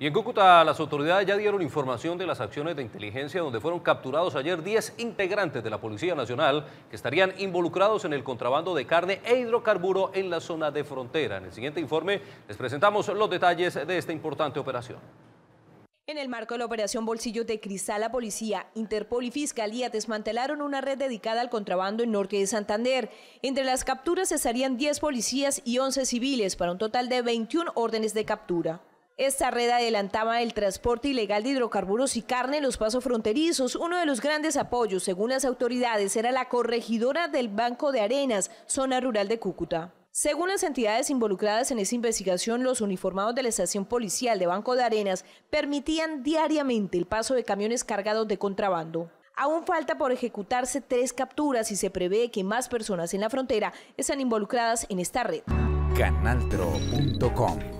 Y en Cúcuta las autoridades ya dieron información de las acciones de inteligencia donde fueron capturados ayer 10 integrantes de la Policía Nacional que estarían involucrados en el contrabando de carne e hidrocarburo en la zona de frontera. En el siguiente informe les presentamos los detalles de esta importante operación. En el marco de la operación Bolsillo de Cristal, la policía, Interpol y Fiscalía desmantelaron una red dedicada al contrabando en norte de Santander. Entre las capturas estarían 10 policías y 11 civiles para un total de 21 órdenes de captura. Esta red adelantaba el transporte ilegal de hidrocarburos y carne en los pasos fronterizos. Uno de los grandes apoyos, según las autoridades, era la corregidora del Banco de Arenas, zona rural de Cúcuta. Según las entidades involucradas en esa investigación, los uniformados de la estación policial de Banco de Arenas permitían diariamente el paso de camiones cargados de contrabando. Aún falta por ejecutarse tres capturas y se prevé que más personas en la frontera están involucradas en esta red. Canaltro.com